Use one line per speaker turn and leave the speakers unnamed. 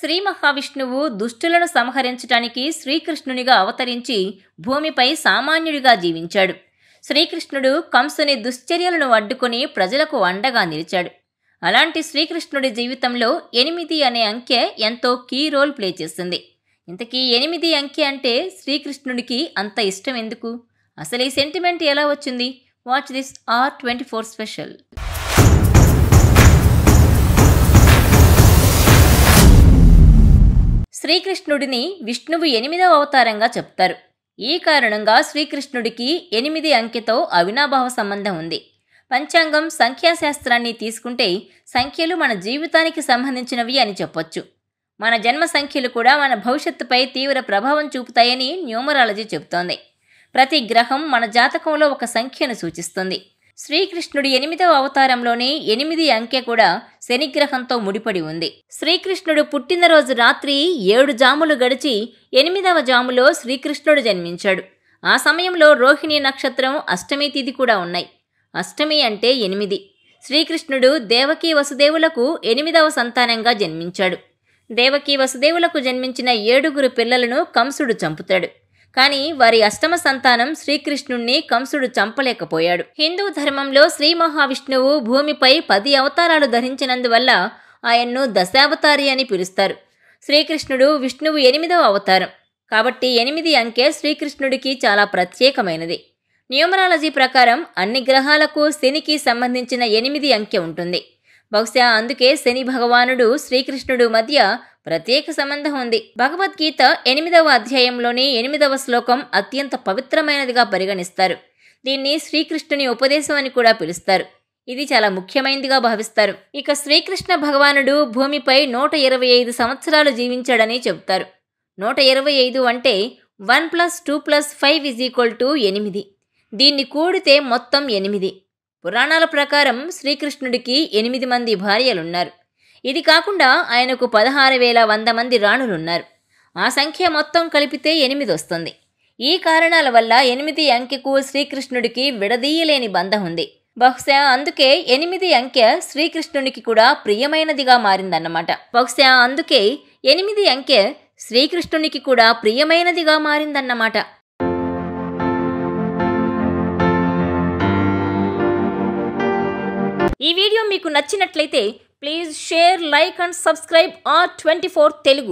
శ్రీ మహావిష్ణువు దుష్టులను సంహరించటానికి శ్రీకృష్ణునిగా అవతరించి భూమిపై సామాన్యుడిగా జీవించాడు శ్రీకృష్ణుడు కంసుని దుశ్చర్యలను అడ్డుకుని ప్రజలకు అండగా నిలిచాడు అలాంటి శ్రీకృష్ణుడి జీవితంలో ఎనిమిది అనే అంకె ఎంతో కీ రోల్ ప్లే చేసింది ఇంతకీ ఎనిమిది అంకె అంటే శ్రీకృష్ణుడికి అంత ఇష్టం ఎందుకు అసలు ఈ సెంటిమెంట్ ఎలా వచ్చింది watch this R twenty four special శ్రీకృష్ణుడిని విష్ణువు ఎనిమిదవ అవతారంగా చెప్తారు ఈ కారణంగా శ్రీకృష్ణుడికి ఎనిమిది అంకెతో అవినాభావ సంబంధం ఉంది పంచాంగం సంఖ్యాశాస్త్రాన్ని తీసుకుంటే సంఖ్యలు మన జీవితానికి సంబంధించినవి అని చెప్పొచ్చు మన జన్మ సంఖ్యలు కూడా మన భవిష్యత్తుపై తీవ్ర ప్రభావం చూపుతాయని న్యూమరాలజీ చెబుతోంది ప్రతి గ్రహం మన జాతకంలో ఒక సంఖ్యను సూచిస్తుంది శ్రీకృష్ణుడి ఎనిమిదవ అవతారంలోని ఎనిమిది అంకె కూడా శనిగ్రహంతో ముడిపడి ఉంది శ్రీకృష్ణుడు పుట్టినరోజు రాత్రి ఏడు జాములు గడిచి ఎనిమిదవ జాములో శ్రీకృష్ణుడు జన్మించాడు ఆ సమయంలో రోహిణి నక్షత్రం అష్టమి తిథి కూడా ఉన్నాయి అష్టమి అంటే ఎనిమిది శ్రీకృష్ణుడు దేవకీ వసుదేవులకు ఎనిమిదవ సంతానంగా జన్మించాడు దేవకీ వసుదేవులకు జన్మించిన ఏడుగురు పిల్లలను కంసుడు చంపుతాడు కానీ వారి అష్టమ సంతానం శ్రీకృష్ణుణ్ణి కంసుడు చంపలేకపోయాడు హిందూ ధర్మంలో శ్రీ మహావిష్ణువు భూమిపై పది అవతారాలు ధరించినందువల్ల ఆయన్ను దశావతారి అని పిలుస్తారు శ్రీకృష్ణుడు విష్ణువు ఎనిమిదవ అవతారం కాబట్టి ఎనిమిది అంకె శ్రీకృష్ణుడికి చాలా ప్రత్యేకమైనది న్యూమరాలజీ ప్రకారం అన్ని గ్రహాలకు శనికి సంబంధించిన ఎనిమిది అంకె ఉంటుంది బహుశా అందుకే శని భగవానుడు శ్రీకృష్ణుడు మధ్య ప్రత్యేక సంబంధం ఉంది భగవద్గీత ఎనిమిదవ అధ్యాయంలోని ఎనిమిదవ శ్లోకం అత్యంత పవిత్రమైనదిగా పరిగణిస్తారు దీన్ని శ్రీకృష్ణుని ఉపదేశం అని కూడా పిలుస్తారు ఇది చాలా ముఖ్యమైనదిగా భావిస్తారు ఇక శ్రీకృష్ణ భగవానుడు భూమిపై నూట ఇరవై ఐదు సంవత్సరాలు జీవించాడని చెబుతారు నూట ఇరవై ఐదు అంటే one plus two plus five is equal to ఎనిమిది దీన్ని కూడితే మొత్తం ఎనిమిది పురాణాల ప్రకారం శ్రీకృష్ణుడికి ఎనిమిది మంది భార్యలున్నారు ఇది కాకుండా ఆయనకు పదహారు వేల వంద మంది రాణులున్నారు ఆ సంఖ్య మొత్తం కలిపితే ఎనిమిది వస్తుంది ఈ కారణాల వల్ల ఎనిమిది అంకెకు శ్రీకృష్ణుడికి విడదీయలేని బంధం ఉంది బహుశా అందుకే ఎనిమిది అంకె శ్రీకృష్ణునికి కూడా ప్రియమైనదిగా మారిందన్నమాట బహుశా అందుకే ఎనిమిది అంకె శ్రీకృష్ణునికి కూడా ప్రియమైనదిగా మారిందన్నమాట ఈ వీడియో మీకు నచ్చినట్లయితే please share like and subscribe R twenty four Telugu